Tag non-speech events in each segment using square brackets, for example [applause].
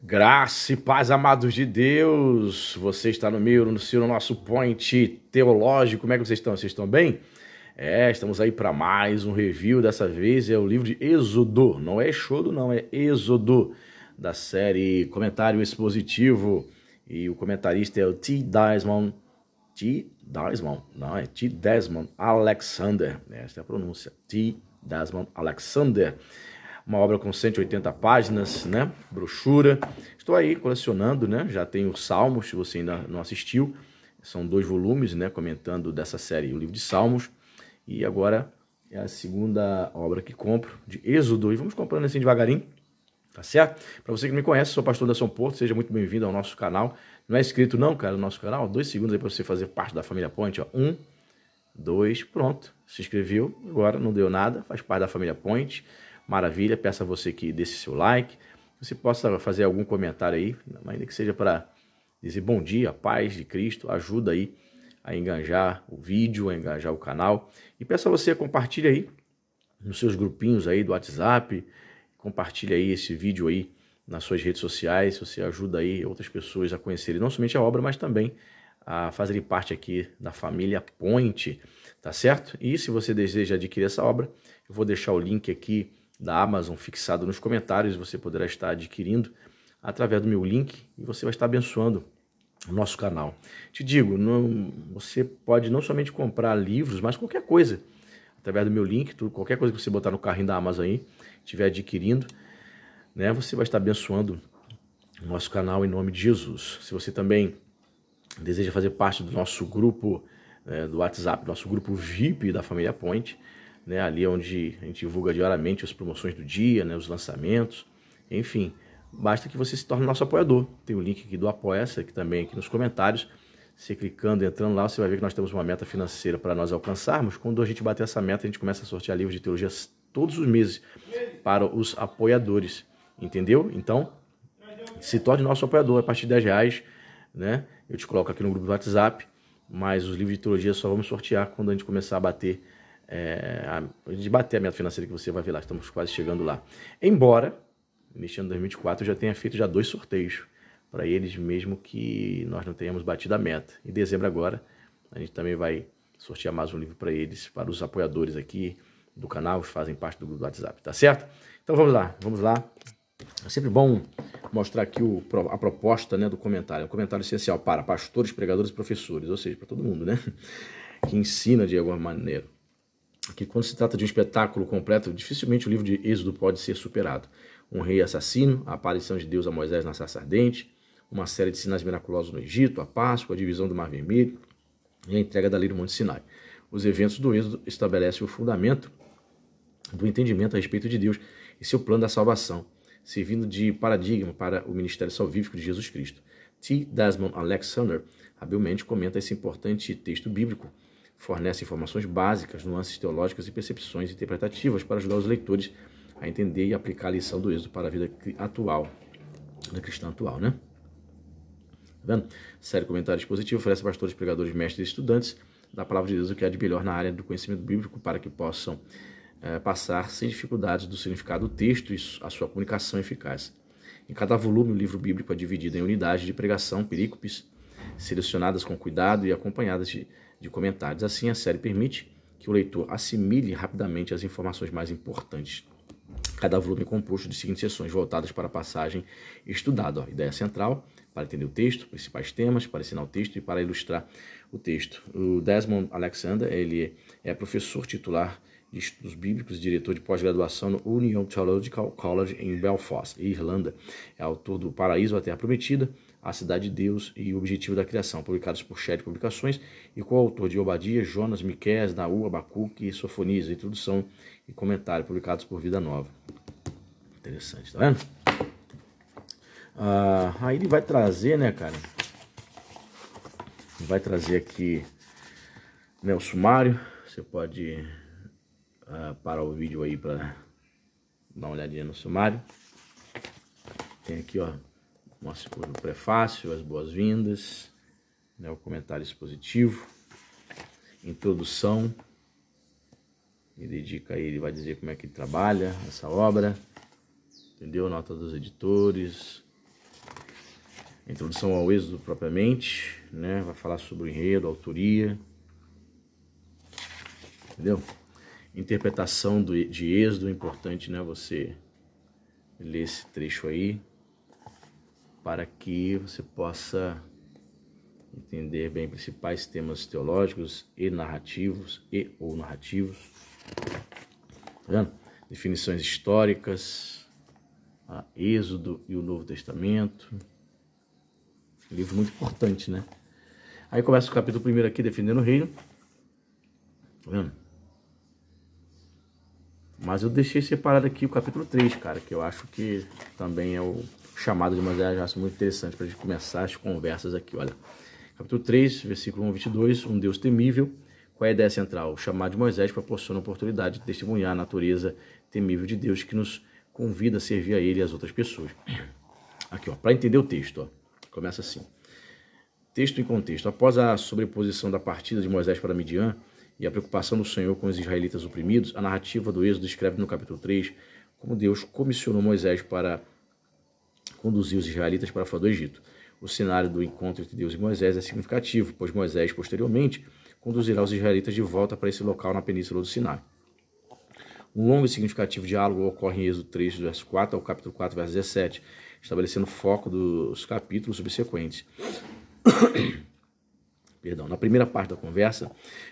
Graça e paz, amados de Deus. Você está no meio, no seu, no nosso point teológico. Como é que vocês estão? Vocês estão bem? É, estamos aí para mais um review. Dessa vez é o livro de Êxodo. Não é Exodo, não, é Êxodo, da série Comentário Expositivo. E o comentarista é o T. Desmond. T. Desmond, não, é T. Desmond Alexander. Esta é a pronúncia. T. Desmond Alexander uma obra com 180 páginas, né? Brochura. Estou aí colecionando, né? Já tenho Salmos, se você ainda não assistiu. São dois volumes, né? Comentando dessa série o livro de Salmos. E agora é a segunda obra que compro, de Êxodo. E vamos comprando assim devagarinho, tá certo? Para você que me conhece, sou pastor da São Porto, seja muito bem-vindo ao nosso canal. Não é inscrito não, cara, no nosso canal? Dois segundos aí para você fazer parte da família Point, ó. Um, dois, pronto. Se inscreveu, agora não deu nada, faz parte da família Point. Maravilha, peço a você que deixe seu like, você possa fazer algum comentário aí, ainda que seja para dizer bom dia, paz de Cristo, ajuda aí a engajar o vídeo, a engajar o canal. E peço a você compartilhe aí nos seus grupinhos aí do WhatsApp, compartilhe aí esse vídeo aí nas suas redes sociais, você ajuda aí outras pessoas a conhecerem não somente a obra, mas também a fazerem parte aqui da família Ponte, tá certo? E se você deseja adquirir essa obra, eu vou deixar o link aqui da Amazon fixado nos comentários. Você poderá estar adquirindo através do meu link e você vai estar abençoando o nosso canal. Te digo, não, você pode não somente comprar livros, mas qualquer coisa através do meu link, qualquer coisa que você botar no carrinho da Amazon aí, estiver adquirindo, né, você vai estar abençoando o nosso canal em nome de Jesus. Se você também deseja fazer parte do nosso grupo é, do WhatsApp, nosso grupo VIP da família Point, né, ali onde a gente divulga diariamente as promoções do dia, né, os lançamentos, enfim. Basta que você se torne nosso apoiador. Tem o link aqui do Apoia-se, aqui também é aqui nos comentários. Você clicando, entrando lá, você vai ver que nós temos uma meta financeira para nós alcançarmos. Quando a gente bater essa meta, a gente começa a sortear livros de teologia todos os meses para os apoiadores. Entendeu? Então, se torne nosso apoiador a partir de 10 reais, né? Eu te coloco aqui no grupo do WhatsApp, mas os livros de teologia só vamos sortear quando a gente começar a bater é, de bater a meta financeira que você vai ver lá. Estamos quase chegando lá. Embora, neste ano de 2024, eu já tenha feito já dois sorteios para eles, mesmo que nós não tenhamos batido a meta. Em dezembro agora, a gente também vai sortear mais um livro para eles, para os apoiadores aqui do canal, que fazem parte do grupo do WhatsApp, tá certo? Então vamos lá, vamos lá. É sempre bom mostrar aqui o, a proposta né, do comentário. É um comentário essencial assim, para pastores, pregadores e professores, ou seja, para todo mundo, né? [laughs] Que ensina de alguma maneira que quando se trata de um espetáculo completo, dificilmente o livro de Êxodo pode ser superado. Um rei assassino, a aparição de Deus a Moisés na sarça ardente, uma série de sinais miraculosos no Egito, a Páscoa, a divisão do Mar Vermelho e a entrega da lei do Monte Sinai. Os eventos do Êxodo estabelecem o fundamento do entendimento a respeito de Deus e seu plano da salvação, servindo de paradigma para o ministério salvífico de Jesus Cristo. T. Desmond Alexander habilmente comenta esse importante texto bíblico fornece informações básicas, nuances teológicas e percepções interpretativas para ajudar os leitores a entender e aplicar a lição do êxodo para a vida atual, da cristã atual, né? Tá vendo? série comentários positivo oferece a pastores, pregadores, mestres e estudantes da palavra de Deus o que há de melhor na área do conhecimento bíblico para que possam é, passar sem dificuldades do significado do texto e a sua comunicação eficaz. Em cada volume, o livro bíblico é dividido em unidades de pregação, perícopes, selecionadas com cuidado e acompanhadas de, de comentários. Assim, a série permite que o leitor assimile rapidamente as informações mais importantes. Cada volume é composto de seguintes sessões voltadas para a passagem estudada. Ó, ideia central, para entender o texto, principais temas, para ensinar o texto e para ilustrar o texto. O Desmond Alexander ele é professor titular de Estudos Bíblicos, diretor de pós-graduação no Union Theological College em Belfast, Irlanda. É autor do Paraíso, a Terra Prometida, a Cidade de Deus e o Objetivo da Criação, publicados por Shed Publicações e coautor de Obadia, Jonas, Miqués, Naú, Abacuque e Sofonias, Introdução e Comentário, publicados por Vida Nova. Interessante, tá vendo? Ah, aí ele vai trazer, né, cara? Vai trazer aqui né, o sumário. Você pode ah, parar o vídeo aí para dar uma olhadinha no sumário. Tem aqui, ó, o prefácio, as boas-vindas, né, o comentário expositivo, introdução, e dedica aí, ele vai dizer como é que ele trabalha essa obra, entendeu? Nota dos editores, introdução ao êxodo propriamente, né? Vai falar sobre o enredo, a autoria, entendeu? Interpretação do, de êxodo, é importante, né? Você ler esse trecho aí, para que você possa entender bem principais temas teológicos e narrativos e ou narrativos, tá definições históricas, a Êxodo e o Novo Testamento, livro muito importante, né? Aí começa o capítulo 1 aqui, defendendo o reino. Tá vendo? Mas eu deixei separado aqui o capítulo 3, cara, que eu acho que também é o chamada de Moisés, das muito interessante para a gente começar as conversas aqui. Olha, capítulo 3, versículo 1 22, um Deus temível. Qual é a ideia central? O chamado de Moisés proporciona a oportunidade de testemunhar a natureza temível de Deus que nos convida a servir a ele e as outras pessoas. Aqui, ó, para entender o texto, ó, começa assim. Texto em contexto. Após a sobreposição da partida de Moisés para Midian e a preocupação do Senhor com os israelitas oprimidos, a narrativa do Êxodo descreve no capítulo 3 como Deus comissionou Moisés para conduziu os israelitas para fora do Egito. O cenário do encontro entre Deus e Moisés é significativo, pois Moisés, posteriormente, conduzirá os israelitas de volta para esse local na península do Sinai. Um longo e significativo diálogo ocorre em Êxodo 3, verso 4 ao capítulo 4, verso 17, estabelecendo foco dos capítulos subsequentes. [coughs] Perdão. Na primeira parte da conversa,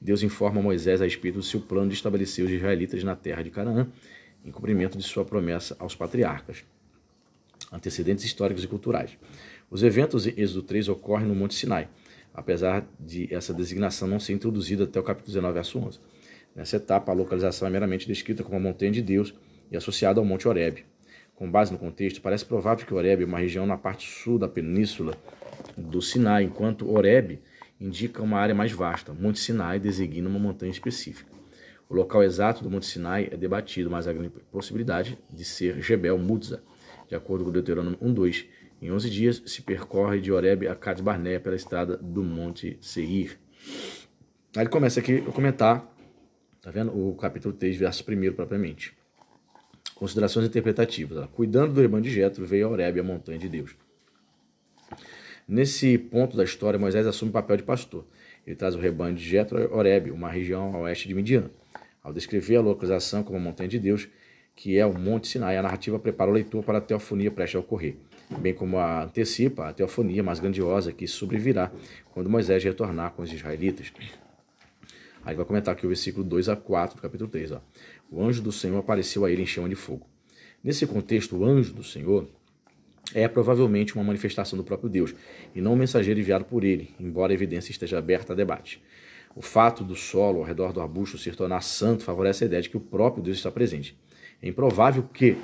Deus informa Moisés a respeito do seu plano de estabelecer os israelitas na terra de Canaã, em cumprimento de sua promessa aos patriarcas antecedentes históricos e culturais. Os eventos em Êxodo 3 ocorrem no Monte Sinai, apesar de essa designação não ser introduzida até o capítulo 19, verso 11. Nessa etapa, a localização é meramente descrita como a Montanha de Deus e associada ao Monte Oreb. Com base no contexto, parece provável que Oreb é uma região na parte sul da península do Sinai, enquanto Oreb indica uma área mais vasta. Monte Sinai designa uma montanha específica. O local exato do Monte Sinai é debatido, mas há grande possibilidade de ser Jebel Mutza, de acordo com Deuteronômio 1:2. Em 11 dias se percorre de Horebe a Cades Barné pela estrada do Monte Seir. Aí ele começa aqui a comentar, tá vendo? O capítulo 3, verso 1 propriamente. Considerações interpretativas. Ó. Cuidando do rebanho de Jetro, veio a Horebe, a montanha de Deus. Nesse ponto da história, Moisés assume o papel de pastor. Ele traz o rebanho de Jetro a Horebe, uma região a oeste de Midian. Ao descrever a localização como a montanha de Deus, que é o Monte Sinai. A narrativa prepara o leitor para a teofonia prestes a ocorrer, bem como a antecipa a teofonia mais grandiosa que sobrevirá quando Moisés retornar com os israelitas. Aí vai comentar aqui o versículo 2 a 4 do capítulo 3. Ó. O anjo do Senhor apareceu a ele em chama de fogo. Nesse contexto, o anjo do Senhor é provavelmente uma manifestação do próprio Deus e não um mensageiro enviado por ele, embora a evidência esteja aberta a debate. O fato do solo ao redor do arbusto se tornar santo favorece a ideia de que o próprio Deus está presente. É improvável que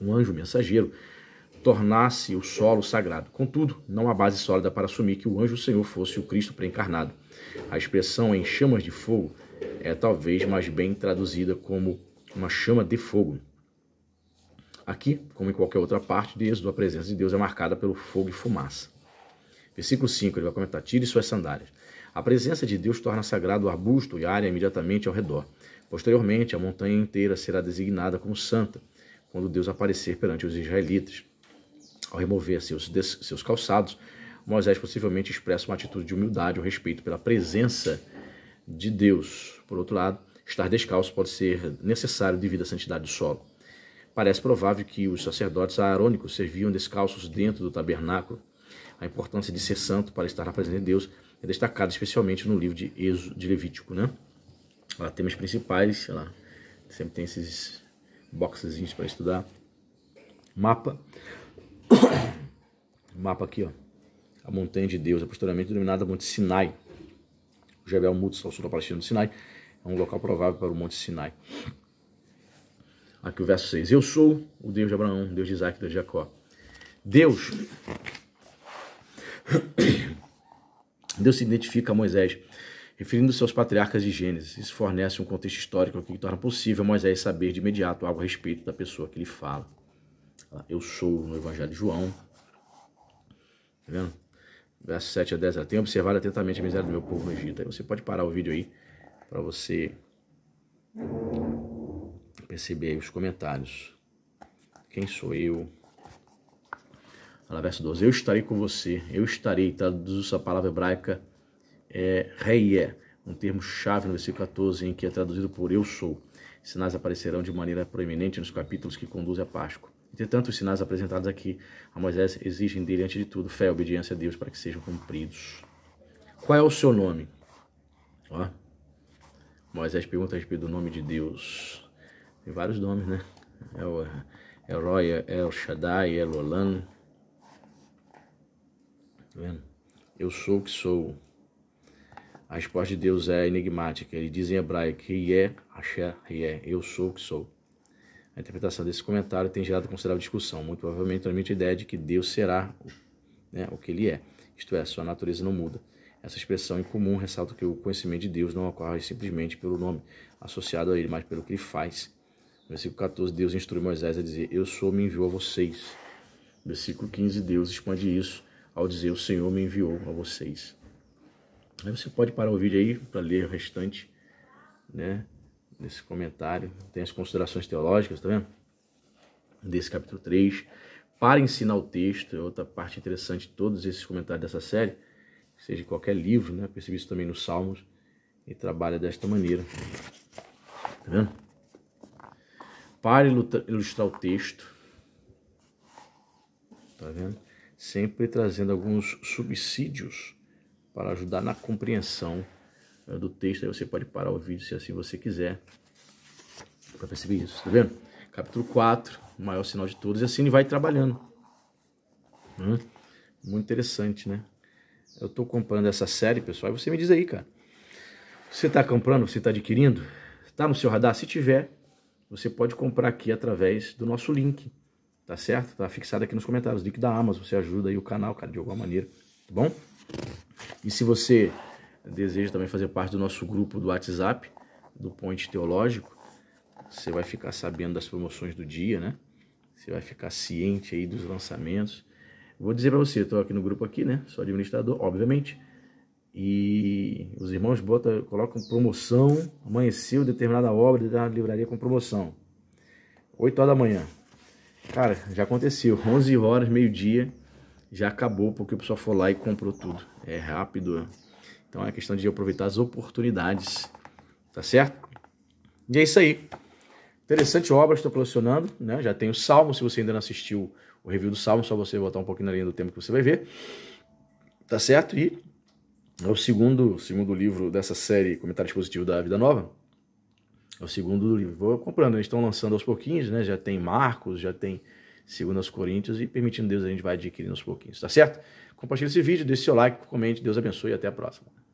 um anjo mensageiro tornasse o solo sagrado. Contudo, não há base sólida para assumir que o anjo Senhor fosse o Cristo pré-encarnado. A expressão em chamas de fogo é talvez mais bem traduzida como uma chama de fogo. Aqui, como em qualquer outra parte de Êxodo, a presença de Deus é marcada pelo fogo e fumaça. Versículo 5, ele vai comentar: Tire suas sandálias. A presença de Deus torna sagrado o arbusto e a área imediatamente ao redor. Posteriormente, a montanha inteira será designada como santa, quando Deus aparecer perante os israelitas. Ao remover seus, seus calçados, Moisés possivelmente expressa uma atitude de humildade ou respeito pela presença de Deus. Por outro lado, estar descalço pode ser necessário devido à santidade do solo. Parece provável que os sacerdotes aarônicos serviam descalços dentro do tabernáculo. A importância de ser santo para estar na presença de Deus é destacada especialmente no livro de, Êxodo de Levítico, né? Lá, temas principais, sei lá, sempre tem esses boxezinhos para estudar. Mapa. [coughs] Mapa aqui, ó. A montanha de Deus, a posteriormente denominada Monte Sinai. O Jebel Mutz, ao sul da Palestina do Sinai, é um local provável para o Monte Sinai. Aqui o verso 6. Eu sou o Deus de Abraão, Deus de Isaac, Deus de Jacó. Deus Deus se identifica a Moisés, referindo-se aos patriarcas de Gênesis. Isso fornece um contexto histórico que torna possível Moisés saber de imediato algo a respeito da pessoa que ele fala. Eu sou no Evangelho de João. Tá vendo? Versos 7 a 10. Tenho observado atentamente a miséria do meu povo no Egito. Aí você pode parar o vídeo aí para você perceber os comentários. Quem sou eu? Olha verso 12. Eu estarei com você, eu estarei. Traduz tá? a palavra hebraica é, reie, um termo chave no versículo 14, em que é traduzido por eu sou. Sinais aparecerão de maneira proeminente nos capítulos que conduzem à Páscoa. Entretanto, os sinais apresentados aqui a Moisés exigem dele, antes de tudo, fé e obediência a Deus para que sejam cumpridos. Qual é o seu nome? Ó, Moisés pergunta a respeito do nome de Deus. Tem vários nomes, né? É o, é o Roy, é o Shaddai, é o Olan, Tá vendo? Eu sou o que sou. A resposta de Deus é enigmática. Ele diz em hebraico, É, Asher, é. eu sou o que sou. A interpretação desse comentário tem gerado considerável discussão. Muito provavelmente transmite a ideia de que Deus será né, o que ele é. Isto é, sua natureza não muda. Essa expressão em comum ressalta que o conhecimento de Deus não ocorre simplesmente pelo nome associado a ele, mas pelo que ele faz. No versículo 14, Deus instrui Moisés a dizer: Eu sou, me enviou a vocês. No versículo 15, Deus expande isso ao dizer o Senhor me enviou a vocês. Aí você pode parar o vídeo aí para ler o restante, né? Nesse comentário, tem as considerações teológicas, tá vendo? Desse capítulo 3. Para ensinar o texto, é outra parte interessante de todos esses comentários dessa série, seja em qualquer livro, né? Percebi isso também nos Salmos, e trabalha desta maneira. Tá vendo? Para ilustrar o texto, tá vendo? sempre trazendo alguns subsídios para ajudar na compreensão eh, do texto. Aí você pode parar o vídeo se assim você quiser para perceber isso, tá vendo? Capítulo 4, o maior sinal de todos, e assim ele vai trabalhando. Hum? Muito interessante, né? Eu estou comprando essa série, pessoal, e você me diz aí, cara. Você está comprando, você está adquirindo? Está no seu radar? Se tiver, você pode comprar aqui através do nosso link. Tá certo? Tá fixado aqui nos comentários. Link da Amazon. Você ajuda aí o canal, cara, de alguma maneira. Tá bom? E se você deseja também fazer parte do nosso grupo do WhatsApp, do Ponte Teológico, você vai ficar sabendo das promoções do dia, né? Você vai ficar ciente aí dos lançamentos. Vou dizer para você, estou aqui no grupo aqui, né? Sou administrador, obviamente. E os irmãos botam, colocam promoção, amanheceu determinada obra, determinada livraria com promoção. 8 horas da manhã, Cara, já aconteceu. 11 horas, meio-dia, já acabou porque o pessoal foi lá e comprou tudo. É rápido. É. Então é questão de aproveitar as oportunidades. Tá certo? E é isso aí. Interessante obra, estou colecionando. Né? Já tem o Salmo. Se você ainda não assistiu o review do Salmo, só você voltar um pouquinho na linha do tempo que você vai ver. Tá certo? E é o segundo, segundo livro dessa série Comentários Positivos da Vida Nova. É o segundo do livro. Vou comprando, eles estão lançando aos pouquinhos, né? Já tem Marcos, já tem segundo aos Coríntios e permitindo Deus a gente vai adquirindo aos pouquinhos, tá certo? Compartilhe esse vídeo, deixe seu like, comente, Deus abençoe e até a próxima.